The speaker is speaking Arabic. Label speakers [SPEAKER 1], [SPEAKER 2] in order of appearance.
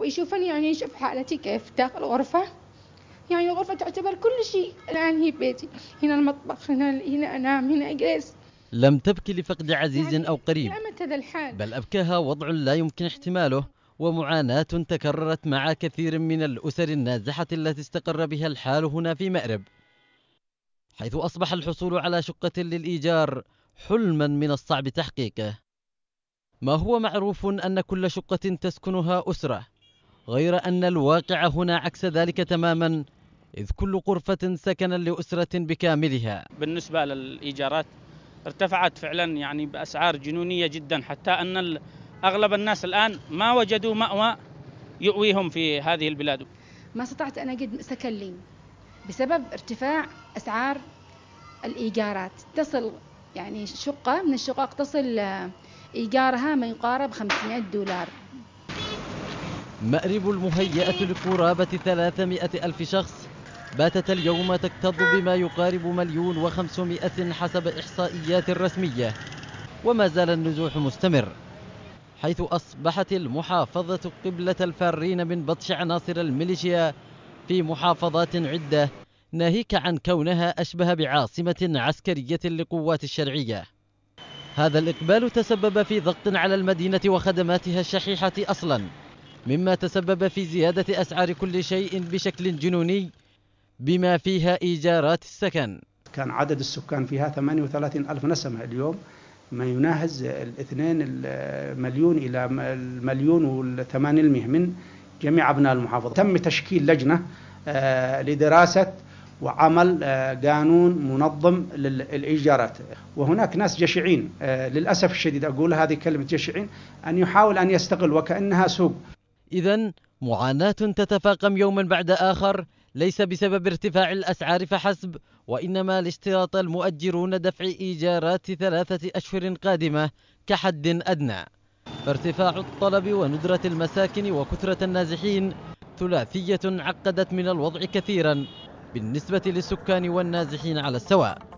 [SPEAKER 1] ويشوفني يعني يشوف حالتي كيف داخل الغرفة يعني الغرفة تعتبر كل شيء الآن هي بيتي هنا المطبخ هنا هنا أنام هنا أجلس
[SPEAKER 2] لم تبكي لفقد عزيز يعني أو قريب الحال بل أبكاها وضع لا يمكن احتماله ومعاناة تكررت مع كثير من الأسر النازحة التي استقر بها الحال هنا في مأرب حيث أصبح الحصول على شقة للإيجار حلما من الصعب تحقيقه ما هو معروف أن كل شقة تسكنها أسرة غير أن الواقع هنا عكس ذلك تماما إذ كل قرفة سكنا لأسرة بكاملها
[SPEAKER 1] بالنسبة للإيجارات ارتفعت فعلا يعني بأسعار جنونية جدا حتى أن أغلب الناس الآن ما وجدوا مأوى يؤويهم في هذه البلاد ما استطعت أن أجد سكن لي بسبب ارتفاع أسعار الإيجارات تصل يعني شقة من الشقق تصل إيجارها ما يقارب 500 دولار
[SPEAKER 2] مأرب المهيئة لقرابة 300 ألف شخص باتت اليوم تكتظ بما يقارب مليون وخمسمائة حسب إحصائيات رسمية وما زال النزوح مستمر حيث أصبحت المحافظة قبلة الفارين من بطش عناصر الميليشيا في محافظات عدة ناهيك عن كونها أشبه بعاصمة عسكرية لقوات الشرعية هذا الإقبال تسبب في ضغط على المدينة وخدماتها الشحيحة أصلاً مما تسبب في زيادة أسعار كل شيء بشكل جنوني بما فيها إيجارات السكن
[SPEAKER 3] كان عدد السكان فيها 38 ألف نسمة اليوم ما يناهز الاثنين المليون إلى المليون المئة من جميع أبناء المحافظة تم تشكيل لجنة آه، لدراسة وعمل آه، قانون منظم للإيجارات وهناك ناس جشعين آه، للأسف الشديد أقول هذه كلمة جشعين أن يحاول أن يستغل وكأنها
[SPEAKER 2] سوق إذا معاناة تتفاقم يوما بعد آخر ليس بسبب ارتفاع الأسعار فحسب وإنما لاشتراط المؤجرون دفع إيجارات ثلاثة أشهر قادمة كحد أدنى فارتفاع الطلب وندرة المساكن وكثرة النازحين ثلاثية عقدت من الوضع كثيرا بالنسبة للسكان والنازحين على السواء